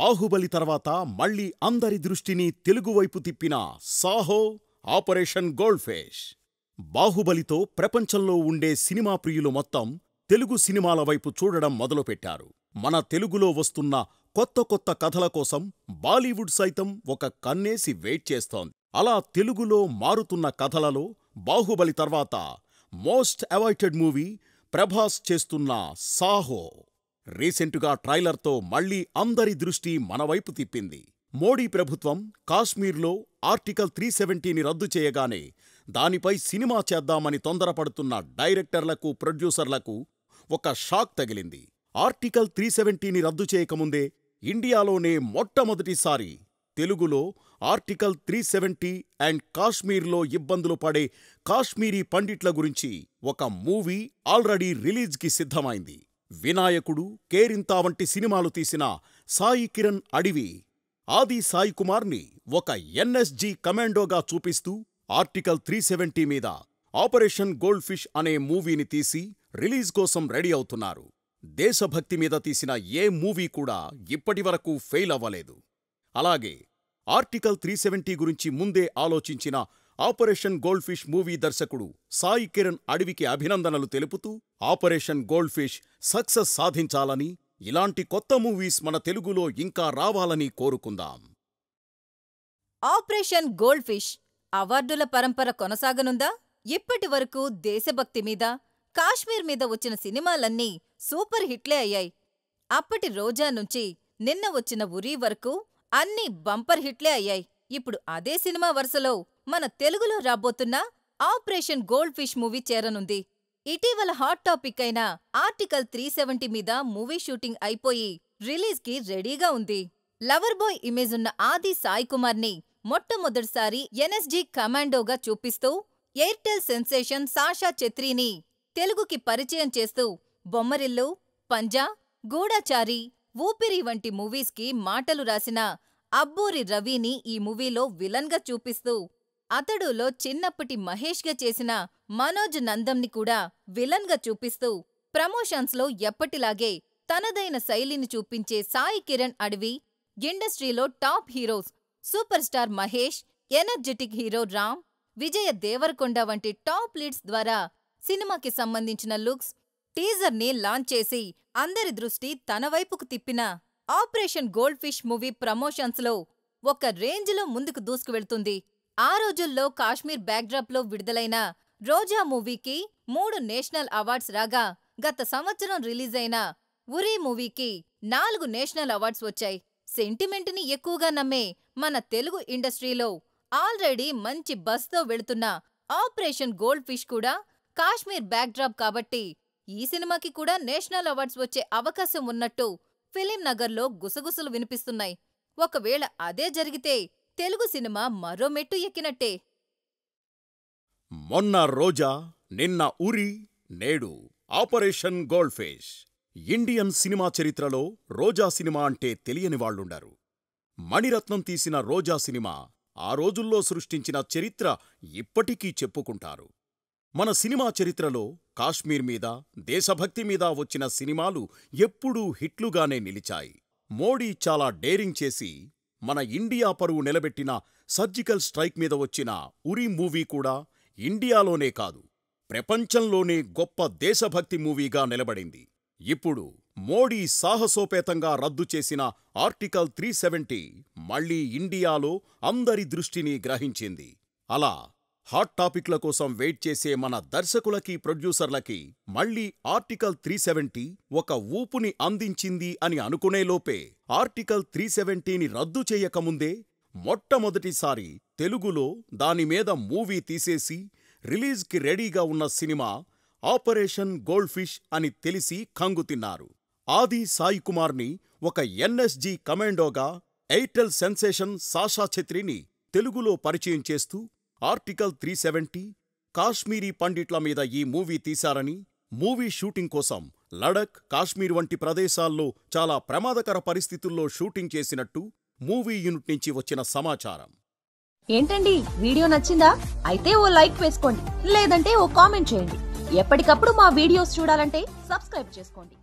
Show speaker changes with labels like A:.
A: బాహుబలి తర్వాత మళ్ళీ అందరి దృష్టిని తెలుగువైపు తిప్పిన సాహో ఆపరేషన్ గోల్డ్ ఫేష్ బాహుబలితో ప్రపంచంలో ఉండే సినిమా ప్రియులు మొత్తం తెలుగు సినిమాల వైపు చూడడం మొదలుపెట్టారు మన తెలుగులో వస్తున్న కొత్త కొత్త కథల కోసం బాలీవుడ్ సైతం ఒక కన్నేసి వెయిట్ చేస్తోంది అలా తెలుగులో మారుతున్న కథలలో బాహుబలి తర్వాత మోస్ట్ అవాయిటెడ్ మూవీ ప్రభాస్ చేస్తున్న సాహో రీసెంటుగా ట్రైలర్తో మళ్లీ అందరి దృష్టి మనవైపు తిప్పింది మోడీ ప్రభుత్వం కాశ్మీర్లో ఆర్టికల్ త్రీ సెవెంటీని రద్దు చేయగానే దానిపై సినిమా చేద్దామని తొందరపడుతున్న డైరెక్టర్లకు ప్రొడ్యూసర్లకు ఒక షాక్ తగిలింది ఆర్టికల్ త్రీ సెవెంటీని రద్దు చేయకముందే ఇండియాలోనే మొట్టమొదటిసారి తెలుగులో ఆర్టికల్ త్రీ సెవెంటీ అండ్ కాశ్మీర్లో ఇబ్బందులు పడే కాశ్మీరీ పండిట్ల గురించి ఒక మూవీ ఆల్రెడీ రిలీజ్కి సిద్ధమైంది వినాయకుడు కేరింతా వంటి సినిమాలు తీసిన సాయి కిరణ్ అడివి ఆది సాయి కుమార్ని ఒక ఎన్ఎస్జి కమాండోగా చూపిస్తూ ఆర్టికల్ త్రీ సెవెంటీ మీద ఆపరేషన్ గోల్డ్ ఫిష్ అనే మూవీని తీసి రిలీజ్ కోసం రెడీ అవుతున్నారు దేశభక్తి మీద తీసిన ఏ మూవీ కూడా ఇప్పటివరకు ఫెయిల్ అవ్వలేదు అలాగే ఆర్టికల్ త్రీ సెవెంటీ గురించి ముందే ఆలోచించిన ఆపరేషన్ గోల్డ్ ఫిష్ మూవీ దర్శకుడు సాయి కిరణ్ అడవికి అభినందనలు తెలుపుతూ ఆపరేషన్ గోల్డ్ ఫిష్ సక్సెస్ సాధించాలని ఇలాంటి కొత్త మూవీస్ మన తెలుగులో ఇంకా రావాలని కోరుకుందాం
B: ఆపరేషన్ గోల్డ్ ఫిష్ అవార్డుల పరంపర కొనసాగనుందా ఇప్పటి వరకు దేశభక్తి మీద కాశ్మీర్ మీద వచ్చిన సినిమాలన్నీ సూపర్ హిట్లే అయ్యాయి అప్పటి రోజా నుంచి నిన్న వచ్చిన ఉరీ వరకు అన్నీ బంపర్ హిట్లే అయ్యాయి ఇప్పుడు అదే సినిమా వరుసలో మన తెలుగులో రాబోతున్న ఆపరేషన్ గోల్డ్ ఫిష్ మూవీ చేరనుంది ఇటీవల హాట్ టాపిక్ అయిన ఆర్టికల్ త్రీ సెవెంటీ మీద మూవీ షూటింగ్ అయిపోయి రిలీజ్కి రెడీగా ఉంది లవర్ బాయ్ ఇమేజ్ ఉన్న ఆది సాయి కుమార్ ని మొట్టమొదటిసారి ఎన్ఎస్జి కమాండోగా చూపిస్తూ ఎయిర్టెల్ సెన్సేషన్ సాషా ఛత్రిని తెలుగుకి పరిచయం చేస్తూ బొమ్మరిల్లు పంజా గూడాచారి ఊపిరి వంటి మూవీస్కి మాటలు రాసిన అబ్బూరి రవిని ఈ మూవీలో విలన్గా చూపిస్తూ అతడులో చిన్నప్పటి మహేష్గా చేసిన మనోజ్ నందంని కూడా విలన్గా చూపిస్తూ ప్రమోషన్స్లో ఎప్పటిలాగే తనదైన శైలిని చూపించే సాయి కిరణ్ అడవి ఇండస్ట్రీలో top heroes super star Mahesh energetic hero Ram Vijay Deverakonda వంటి టాప్ లీడ్స్ ద్వారా సినిమాకి సంబంధించిన లుక్స్ టీజర్ని లాంచ్ చేసి అందరి దృష్టి తన వైపుకు తిప్పిన ఆపరేషన్ గోల్డ్ ఫిష్ మూవీ ప్రమోషన్స్లో ఒక రేంజ్లో ముందుకు దూసుకువెళ్తుంది ఆ రోజుల్లో కాశ్మీర్ బ్యాక్డ్రాప్లో విడుదలైన రోజా మూవీకి మూడు నేషనల్ అవార్డ్స్ రాగా గత సంవత్సరం రిలీజ్ అయిన ఉరీ మూవీకి నాలుగు నేషనల్ అవార్డ్స్ వచ్చాయి సెంటిమెంట్ని ఎక్కువగా నమ్మే మన తెలుగు ఇండస్ట్రీలో ఆల్రెడీ మంచి బస్తో వెళుతున్న ఆపరేషన్ గోల్డ్ ఫిష్ కూడా కాశ్మీర్ బ్యాక్డ్రాప్ కాబట్టి ఈ సినిమాకి కూడా నేషనల్ అవార్డ్స్ వచ్చే అవకాశం ఉన్నట్టు ఫిలిం నగర్లో గుసగుసలు వినిపిస్తున్నాయి ఒకవేళ అదే జరిగితే తెలుగు సినిమా మరో మెట్టు ఎక్కినట్టే
A: మొన్న రోజా నిన్న ఉరి నేడు ఆపరేషన్ గోల్డ్ఫేష్ ఇండియన్ సినిమా చరిత్రలో రోజా సినిమా అంటే తెలియని వాళ్ళుండారు మణిరత్నం తీసిన రోజా సినిమా ఆ రోజుల్లో సృష్టించిన చరిత్ర ఇప్పటికీ చెప్పుకుంటారు మన సినిమా చరిత్రలో కాశ్మీర్ మీద దేశభక్తి మీద వచ్చిన సినిమాలు ఎప్పుడూ హిట్లుగానే నిలిచాయి మోడీ చాలా డేరింగ్ చేసి మన ఇండియా పరువు నిలబెట్టిన సర్జికల్ స్ట్రైక్ మీద వచ్చిన ఉరి మూవీ కూడా ఇండియాలోనే కాదు ప్రపంచంలోనే గొప్ప దేశభక్తి మూవీగా నిలబడింది ఇప్పుడు మోడీ సాహసోపేతంగా రద్దు చేసిన ఆర్టికల్ త్రీ సెవెంటీ మళ్లీ ఇండియాలో అందరి దృష్టిని గ్రహించింది అలా హాట్ టాపిక్ల కోసం వెయిట్ చేసే మన దర్శకులకి ప్రొడ్యూసర్లకి మళ్ళీ ఆర్టికల్ త్రీ సెవెంటీ ఒక ఊపుని అందించింది అని అనుకునేలోపే ఆర్టికల్ త్రీ సెవెంటీని రద్దు చేయకముందే మొట్టమొదటిసారి తెలుగులో దానిమీద మూవీ తీసేసి రిలీజ్కి రెడీగా ఉన్న సినిమా ఆపరేషన్ గోల్డ్ ఫిష్ అని తెలిసి కంగుతిన్నారు ఆది సాయికుమార్ని ఒక ఎన్ఎస్జీ కమాండోగా ఎయిర్టెల్ సెన్సేషన్ సాషా ఛత్రిని తెలుగులో పరిచయం చేస్తూ ఆర్టికల్ త్రీ సెవెంటీ కాశ్మీరీ పండిట్ల మీద ఈ మూవీ తీశారని మూవీ షూటింగ్ కోసం లడక్ కాశ్మీర్ వంటి ప్రదేశాల్లో చాలా ప్రమాదకర పరిస్థితుల్లో షూటింగ్ చేసినట్టు మూవీ యూనిట్ నుంచి వచ్చిన సమాచారం
B: ఏంటండి వీడియో నచ్చిందా అయితే ఓ లైక్ వేసుకోండి లేదంటే ఓ కామెంట్ చేయండి ఎప్పటికప్పుడు మా వీడియోస్ చూడాలంటే సబ్స్క్రైబ్ చేసుకోండి